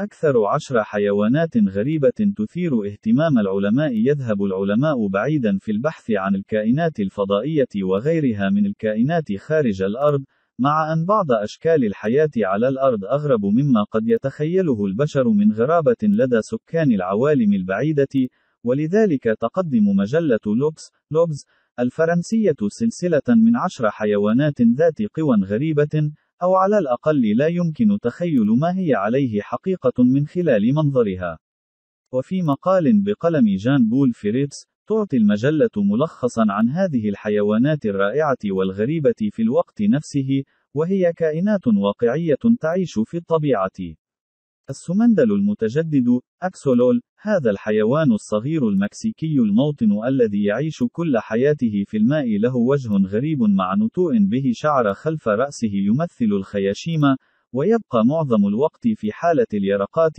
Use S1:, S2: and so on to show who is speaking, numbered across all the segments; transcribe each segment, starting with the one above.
S1: أكثر عشر حيوانات غريبة تثير اهتمام العلماء يذهب العلماء بعيدا في البحث عن الكائنات الفضائية وغيرها من الكائنات خارج الأرض، مع أن بعض أشكال الحياة على الأرض أغرب مما قد يتخيله البشر من غرابة لدى سكان العوالم البعيدة، ولذلك تقدم مجلة لوبس, لوبز الفرنسية سلسلة من عشر حيوانات ذات قوى غريبة، أو على الأقل لا يمكن تخيل ما هي عليه حقيقة من خلال منظرها. وفي مقال بقلم جان بول فيريبس، تعطي المجلة ملخصا عن هذه الحيوانات الرائعة والغريبة في الوقت نفسه، وهي كائنات واقعية تعيش في الطبيعة. السمندل المتجدد أكسولول هذا الحيوان الصغير المكسيكي الموطن الذي يعيش كل حياته في الماء له وجه غريب مع نتوء به شعر خلف رأسه يمثل الخياشيمة ويبقى معظم الوقت في حالة اليرقات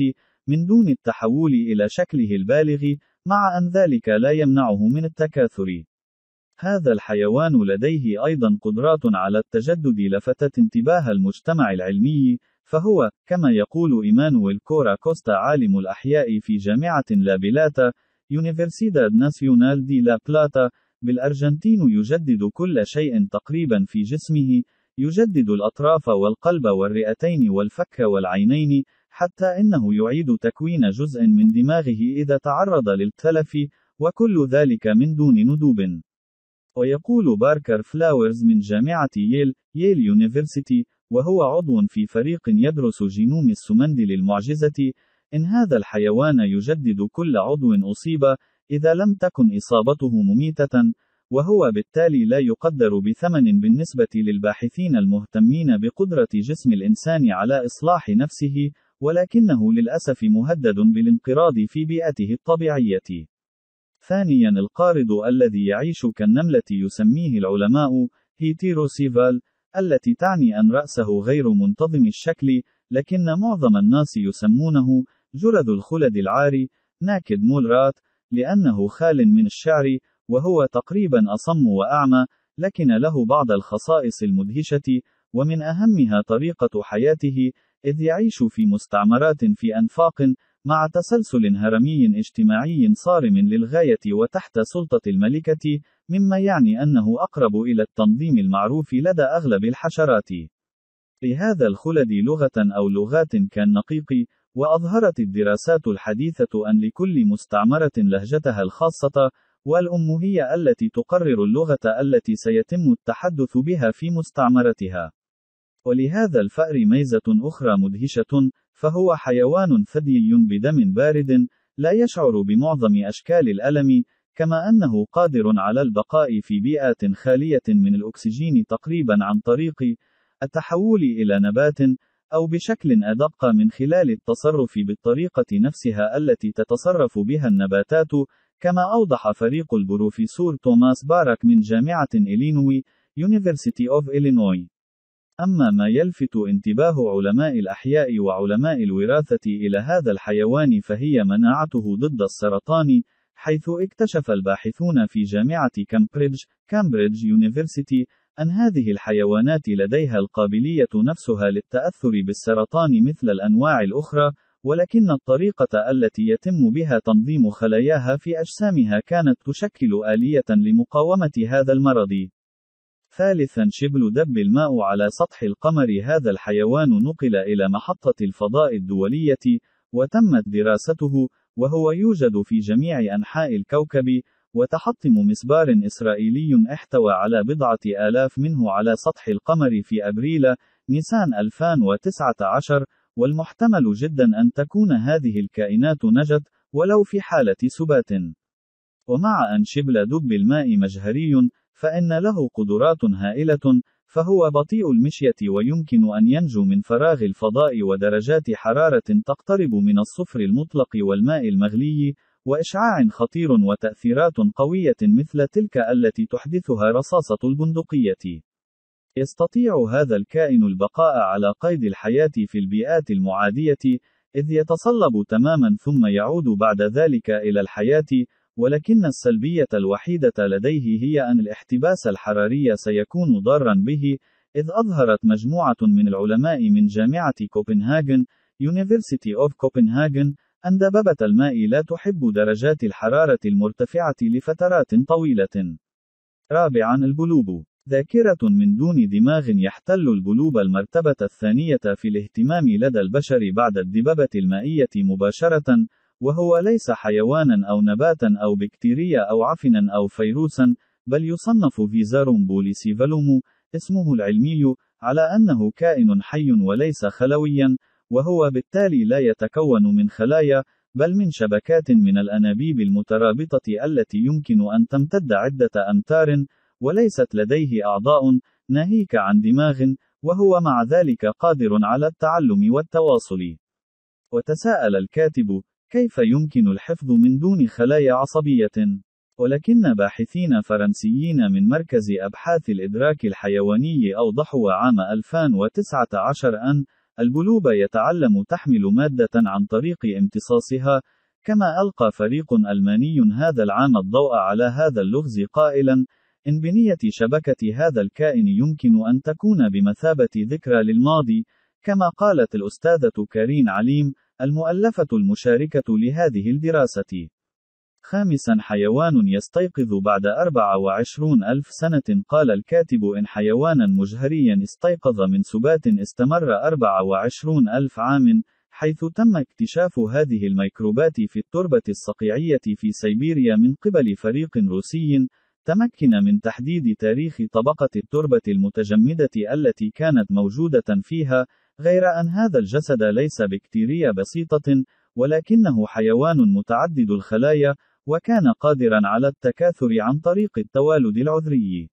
S1: من دون التحول إلى شكله البالغ مع أن ذلك لا يمنعه من التكاثر هذا الحيوان لديه أيضا قدرات على التجدد لفتت انتباه المجتمع العلمي فهو، كما يقول إيمانويل كورا كوستا عالم الأحياء في جامعة بلاتا يونيفرسيداد ناسيونال دي لا بلاتا بالأرجنتين يجدد كل شيء تقريبا في جسمه، يجدد الأطراف والقلب والرئتين والفك والعينين، حتى إنه يعيد تكوين جزء من دماغه إذا تعرض للتلف، وكل ذلك من دون ندوب. ويقول باركر فلاورز من جامعة ييل، ييل يونيفرسيتي، وهو عضو في فريق يدرس جينوم السمندل المعجزة، إن هذا الحيوان يجدد كل عضو أصيب، إذا لم تكن إصابته مميتة، وهو بالتالي لا يقدر بثمن بالنسبة للباحثين المهتمين بقدرة جسم الإنسان على إصلاح نفسه، ولكنه للأسف مهدد بالانقراض في بيئته الطبيعية. ثانيا القارض الذي يعيش كالنملة يسميه العلماء هيتيروسيفال التي تعني أن رأسه غير منتظم الشكل، لكن معظم الناس يسمونه جرذ الخلد العاري، ناكد مولرات، لأنه خال من الشعر، وهو تقريبا أصم وأعمى، لكن له بعض الخصائص المدهشة، ومن أهمها طريقة حياته، إذ يعيش في مستعمرات في أنفاق، مع تسلسل هرمي اجتماعي صارم للغاية وتحت سلطة الملكة، مما يعني أنه أقرب إلى التنظيم المعروف لدى أغلب الحشرات. لهذا الخلد لغة أو لغات كالنقيق، وأظهرت الدراسات الحديثة أن لكل مستعمرة لهجتها الخاصة، والأم هي التي تقرر اللغة التي سيتم التحدث بها في مستعمرتها. ولهذا الفأر ميزة أخرى مدهشة، فهو حيوان ثديي بدم بارد، لا يشعر بمعظم أشكال الألم، كما أنه قادر على البقاء في بيئات خالية من الأكسجين تقريبا عن طريق التحول إلى نبات أو بشكل أدق من خلال التصرف بالطريقة نفسها التي تتصرف بها النباتات، كما أوضح فريق البروفيسور توماس بارك من جامعة إلينوي University of Illinois. أما ما يلفت انتباه علماء الأحياء وعلماء الوراثة إلى هذا الحيوان فهي مناعته ضد السرطان، حيث اكتشف الباحثون في جامعة كامبريدج كامبريدج يونيفرسيتي أن هذه الحيوانات لديها القابلية نفسها للتأثر بالسرطان مثل الأنواع الأخرى، ولكن الطريقة التي يتم بها تنظيم خلاياها في أجسامها كانت تشكل آلية لمقاومة هذا المرض. ثالثا شبل دب الماء على سطح القمر هذا الحيوان نقل إلى محطة الفضاء الدولية، وتمت دراسته، وهو يوجد في جميع أنحاء الكوكب، وتحطم مسبار إسرائيلي احتوى على بضعة آلاف منه على سطح القمر في أبريل نيسان 2019 والمحتمل جدا أن تكون هذه الكائنات نجت ولو في حالة سبات ومع أن شبل دب الماء مجهري فإن له قدرات هائلة فهو بطيء المشية ويمكن أن ينجو من فراغ الفضاء ودرجات حرارة تقترب من الصفر المطلق والماء المغلي، وإشعاع خطير وتأثيرات قوية مثل تلك التي تحدثها رصاصة البندقية. يستطيع هذا الكائن البقاء على قيد الحياة في البيئات المعادية، إذ يتصلب تماما ثم يعود بعد ذلك إلى الحياة، ولكن السلبية الوحيدة لديه هي أن الاحتباس الحراري سيكون ضارا به، إذ أظهرت مجموعة من العلماء من جامعة كوبنهاجن University of Copenhagen أن دببة الماء لا تحب درجات الحرارة المرتفعة لفترات طويلة. رابعاً البلوب ذاكرة من دون دماغ يحتل البلوب المرتبة الثانية في الاهتمام لدى البشر بعد الدببة المائية مباشرة، وهو ليس حيوانا أو نباتا أو بكتيريا أو عفنا أو فيروسا، بل يصنف فيزاروم بوليسيفالوم، اسمه العلمي، على أنه كائن حي وليس خلويا، وهو بالتالي لا يتكون من خلايا، بل من شبكات من الأنابيب المترابطة التي يمكن أن تمتد عدة أمتار، وليست لديه أعضاء، ناهيك عن دماغ، وهو مع ذلك قادر على التعلم والتواصل. وتساءل الكاتب: كيف يمكن الحفظ من دون خلايا عصبية؟ ولكن باحثين فرنسيين من مركز أبحاث الإدراك الحيواني أوضحوا عام 2019 أن البلوب يتعلم تحمل مادة عن طريق امتصاصها، كما ألقى فريق ألماني هذا العام الضوء على هذا اللغز قائلاً: إن بنية شبكة هذا الكائن يمكن أن تكون بمثابة ذكرى للماضي، كما قالت الأستاذة كارين عليم، المؤلفة المشاركة لهذه الدراسة. خامسا حيوان يستيقظ بعد 24 ألف سنة قال الكاتب إن حيوانا مجهريا استيقظ من سبات استمر 24 ألف عام حيث تم اكتشاف هذه الميكروبات في التربة الصقيعية في سيبيريا من قبل فريق روسي تمكن من تحديد تاريخ طبقة التربة المتجمدة التي كانت موجودة فيها غير أن هذا الجسد ليس بكتيريا بسيطة، ولكنه حيوان متعدد الخلايا، وكان قادرا على التكاثر عن طريق التوالد العذري.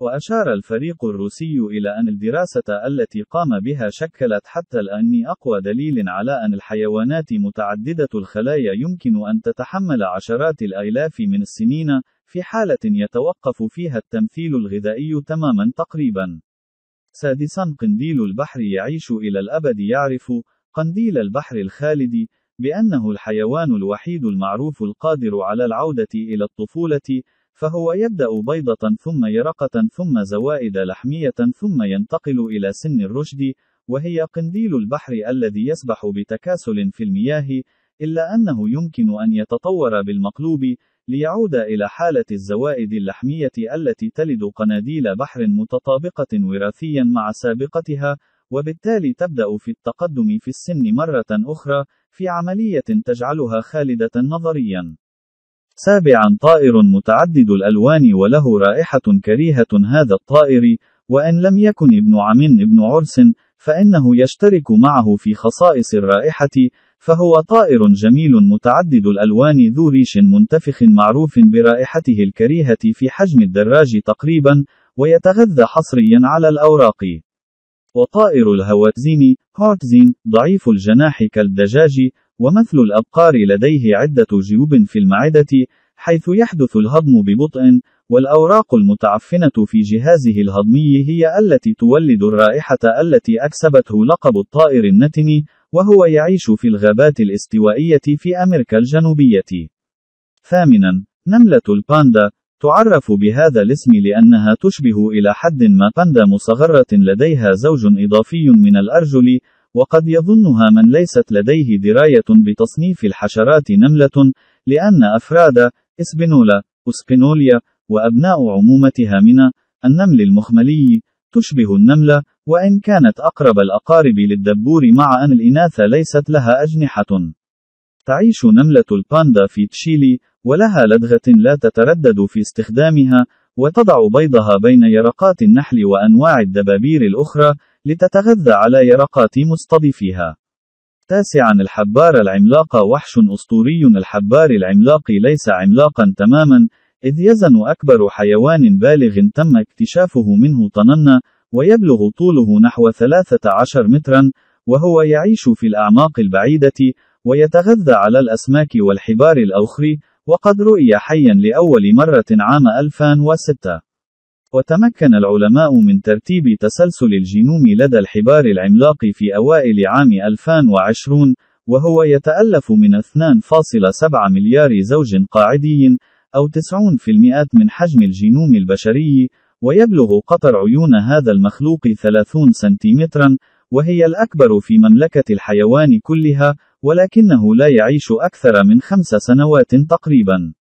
S1: وأشار الفريق الروسي إلى أن الدراسة التي قام بها شكلت حتى الآن أقوى دليل على أن الحيوانات متعددة الخلايا يمكن أن تتحمل عشرات الآلاف من السنين، في حالة يتوقف فيها التمثيل الغذائي تماما تقريبا. سادسا قنديل البحر يعيش إلى الأبد يعرف قنديل البحر الخالد بأنه الحيوان الوحيد المعروف القادر على العودة إلى الطفولة فهو يبدأ بيضة ثم يرقة ثم زوائد لحمية ثم ينتقل إلى سن الرشد وهي قنديل البحر الذي يسبح بتكاسل في المياه إلا أنه يمكن أن يتطور بالمقلوب ليعود إلى حالة الزوائد اللحمية التي تلد قناديل بحر متطابقة وراثيا مع سابقتها، وبالتالي تبدأ في التقدم في السن مرة أخرى، في عملية تجعلها خالدة نظريا. سابعا طائر متعدد الألوان وله رائحة كريهة هذا الطائر، وإن لم يكن ابن عم ابن عرس، فإنه يشترك معه في خصائص الرائحة، فهو طائر جميل متعدد الألوان ذو ريش منتفخ معروف برائحته الكريهة في حجم الدراج تقريبا، ويتغذى حصريا على الأوراق. وطائر الهواتزين هورتزين ضعيف الجناح كالدجاج، ومثل الأبقار لديه عدة جيوب في المعدة، حيث يحدث الهضم ببطء، والأوراق المتعفنة في جهازه الهضمي هي التي تولد الرائحة التي أكسبته لقب الطائر النتني، وهو يعيش في الغابات الاستوائية في أمريكا الجنوبية. ثامناً، نملة الباندا، تعرف بهذا الاسم لأنها تشبه إلى حد ما باندا مصغرة لديها زوج إضافي من الأرجل، وقد يظنها من ليست لديه دراية بتصنيف الحشرات نملة، لأن أفراد إسبينولا، أسبينوليا، وأبناء عمومتها من النمل المخملي تشبه النملة وإن كانت أقرب الأقارب للدبور مع أن الإناث ليست لها أجنحة تعيش نملة الباندا في تشيلي ولها لدغة لا تتردد في استخدامها وتضع بيضها بين يرقات النحل وأنواع الدبابير الأخرى لتتغذى على يرقات مستضيفيها تاسعا الحبار العملاق وحش أسطوري الحبار العملاق ليس عملاقا تماما إذ يزن أكبر حيوان بالغ تم اكتشافه منه طننا ويبلغ طوله نحو 13 مترا وهو يعيش في الأعماق البعيدة ويتغذى على الأسماك والحبار الأخري وقد رؤي حيا لأول مرة عام 2006 وتمكن العلماء من ترتيب تسلسل الجينوم لدى الحبار العملاق في أوائل عام 2020 وهو يتألف من 2.7 مليار زوج قاعدي أو 90% من حجم الجينوم البشري، ويبلغ قطر عيون هذا المخلوق 30 سنتيمترا، وهي الأكبر في مملكة الحيوان كلها، ولكنه لا يعيش أكثر من خمس سنوات تقريبا.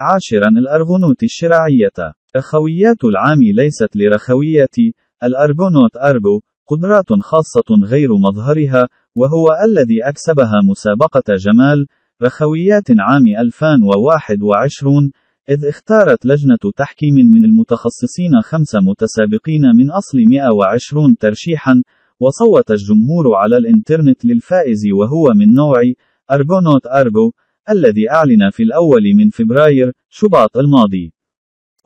S1: عاشرا الأرغونوت الشراعية رخويات العام ليست لرخوية الأرغونوت أرغو، قدرات خاصة غير مظهرها وهو الذي أكسبها مسابقة جمال رخويات عام 2021 إذ اختارت لجنة تحكيم من المتخصصين خمسة متسابقين من أصل 120 ترشيحا وصوت الجمهور على الإنترنت للفائز وهو من نوع أرغونوت أرغو الذي أعلن في الأول من فبراير شباط الماضي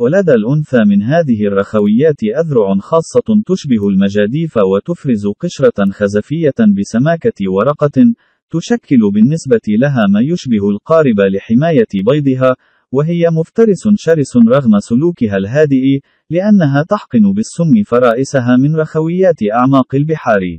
S1: ولدى الأنثى من هذه الرخويات أذرع خاصة تشبه المجاديف وتفرز قشرة خزفية بسماكة ورقة تشكل بالنسبة لها ما يشبه القارب لحماية بيضها، وهي مفترس شرس رغم سلوكها الهادئ، لأنها تحقن بالسم فرائسها من رخويات أعماق البحار.